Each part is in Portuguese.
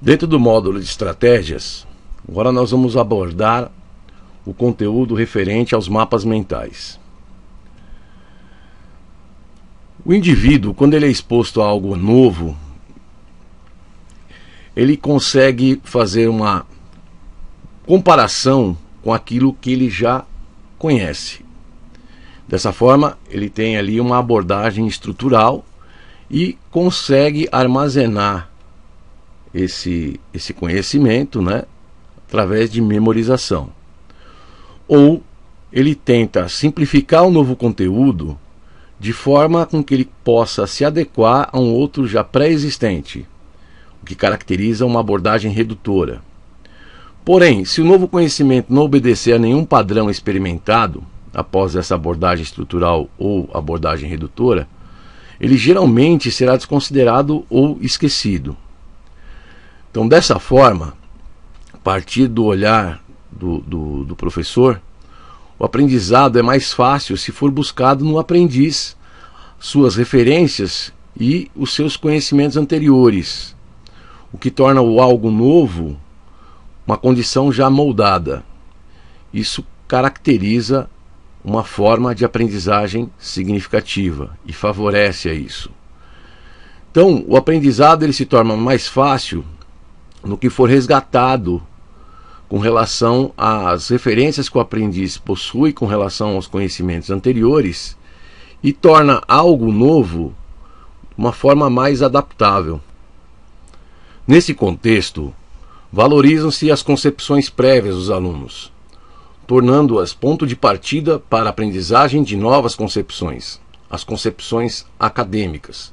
Dentro do módulo de estratégias, agora nós vamos abordar o conteúdo referente aos mapas mentais. O indivíduo, quando ele é exposto a algo novo, ele consegue fazer uma comparação com aquilo que ele já conhece. Dessa forma, ele tem ali uma abordagem estrutural e consegue armazenar esse, esse conhecimento né, através de memorização. Ou ele tenta simplificar o novo conteúdo de forma com que ele possa se adequar a um outro já pré-existente, o que caracteriza uma abordagem redutora. Porém, se o novo conhecimento não obedecer a nenhum padrão experimentado após essa abordagem estrutural ou abordagem redutora, ele geralmente será desconsiderado ou esquecido. Então, dessa forma, a partir do olhar do, do, do professor, o aprendizado é mais fácil se for buscado no aprendiz, suas referências e os seus conhecimentos anteriores, o que torna o algo novo uma condição já moldada. Isso caracteriza uma forma de aprendizagem significativa e favorece a isso. Então, o aprendizado ele se torna mais fácil no que for resgatado com relação às referências que o aprendiz possui com relação aos conhecimentos anteriores e torna algo novo uma forma mais adaptável. Nesse contexto, valorizam-se as concepções prévias dos alunos, tornando-as ponto de partida para a aprendizagem de novas concepções, as concepções acadêmicas.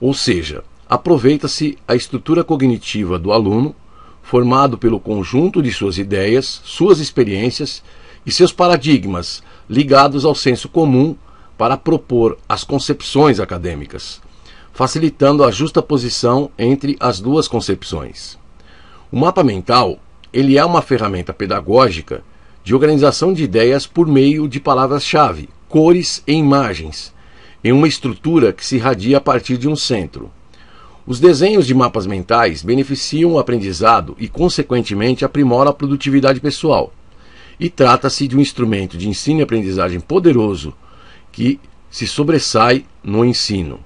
Ou seja, aproveita-se a estrutura cognitiva do aluno, formado pelo conjunto de suas ideias, suas experiências e seus paradigmas ligados ao senso comum para propor as concepções acadêmicas, facilitando a justa posição entre as duas concepções. O mapa mental ele é uma ferramenta pedagógica de organização de ideias por meio de palavras-chave, cores e imagens, em uma estrutura que se irradia a partir de um centro. Os desenhos de mapas mentais beneficiam o aprendizado e, consequentemente, aprimora a produtividade pessoal. E trata-se de um instrumento de ensino e aprendizagem poderoso que se sobressai no ensino.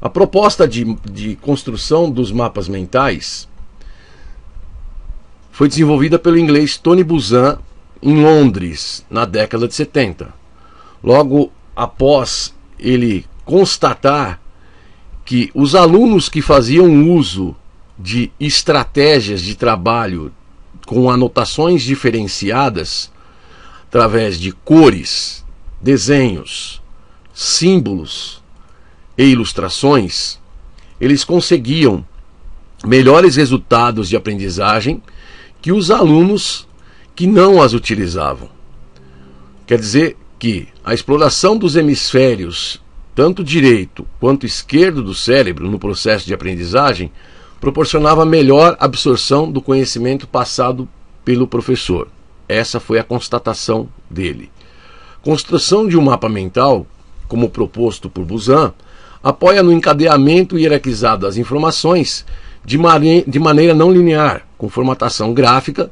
A proposta de, de construção dos mapas mentais foi desenvolvida pelo inglês Tony Buzan em Londres, na década de 70. Logo após ele constatar que os alunos que faziam uso de estratégias de trabalho com anotações diferenciadas, através de cores, desenhos, símbolos e ilustrações, eles conseguiam melhores resultados de aprendizagem que os alunos que não as utilizavam. Quer dizer que a exploração dos hemisférios tanto direito quanto esquerdo do cérebro no processo de aprendizagem, proporcionava melhor absorção do conhecimento passado pelo professor. Essa foi a constatação dele. Construção de um mapa mental, como proposto por Busan, apoia no encadeamento hierarquizado das informações de, de maneira não linear, com formatação gráfica,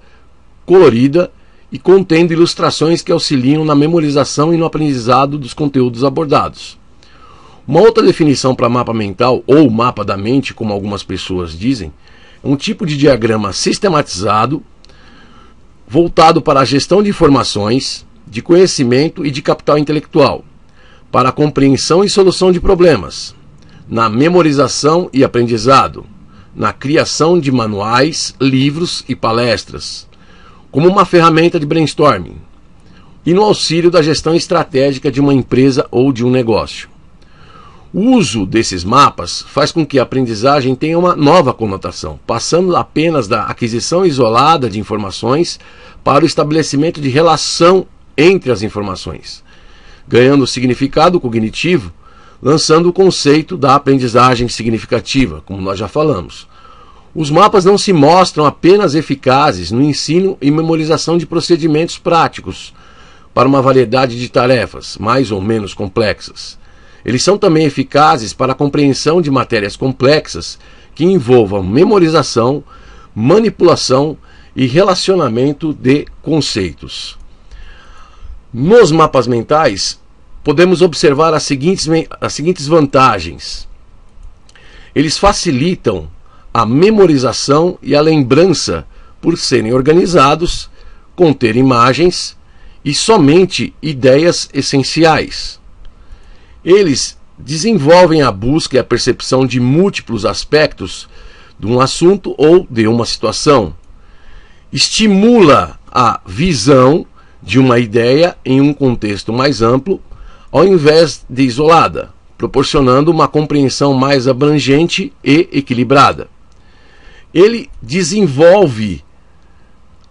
colorida e contendo ilustrações que auxiliam na memorização e no aprendizado dos conteúdos abordados. Uma outra definição para mapa mental, ou mapa da mente, como algumas pessoas dizem, é um tipo de diagrama sistematizado voltado para a gestão de informações, de conhecimento e de capital intelectual, para a compreensão e solução de problemas, na memorização e aprendizado, na criação de manuais, livros e palestras, como uma ferramenta de brainstorming, e no auxílio da gestão estratégica de uma empresa ou de um negócio. O uso desses mapas faz com que a aprendizagem tenha uma nova conotação, passando apenas da aquisição isolada de informações para o estabelecimento de relação entre as informações, ganhando significado cognitivo, lançando o conceito da aprendizagem significativa, como nós já falamos. Os mapas não se mostram apenas eficazes no ensino e memorização de procedimentos práticos para uma variedade de tarefas, mais ou menos complexas eles são também eficazes para a compreensão de matérias complexas que envolvam memorização, manipulação e relacionamento de conceitos. Nos mapas mentais, podemos observar as seguintes, as seguintes vantagens: eles facilitam a memorização e a lembrança por serem organizados, conter imagens e somente ideias essenciais. Eles desenvolvem a busca e a percepção de múltiplos aspectos de um assunto ou de uma situação. Estimula a visão de uma ideia em um contexto mais amplo, ao invés de isolada, proporcionando uma compreensão mais abrangente e equilibrada. Ele desenvolve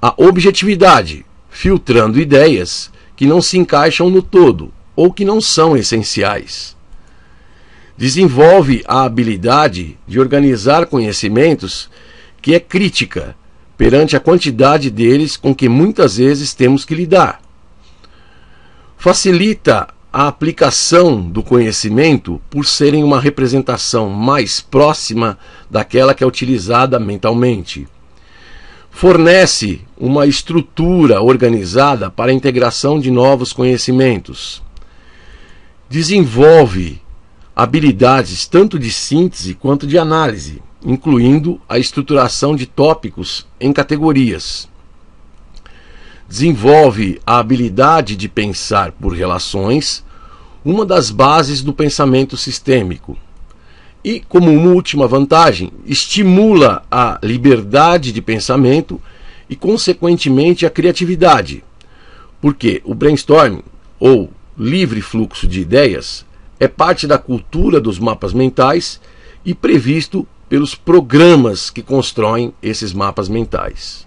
a objetividade, filtrando ideias que não se encaixam no todo ou que não são essenciais. Desenvolve a habilidade de organizar conhecimentos que é crítica perante a quantidade deles com que muitas vezes temos que lidar. Facilita a aplicação do conhecimento por serem uma representação mais próxima daquela que é utilizada mentalmente. Fornece uma estrutura organizada para a integração de novos conhecimentos desenvolve habilidades tanto de síntese quanto de análise, incluindo a estruturação de tópicos em categorias. Desenvolve a habilidade de pensar por relações, uma das bases do pensamento sistêmico. E, como uma última vantagem, estimula a liberdade de pensamento e, consequentemente, a criatividade. Porque o brainstorming, ou livre fluxo de ideias é parte da cultura dos mapas mentais e previsto pelos programas que constroem esses mapas mentais.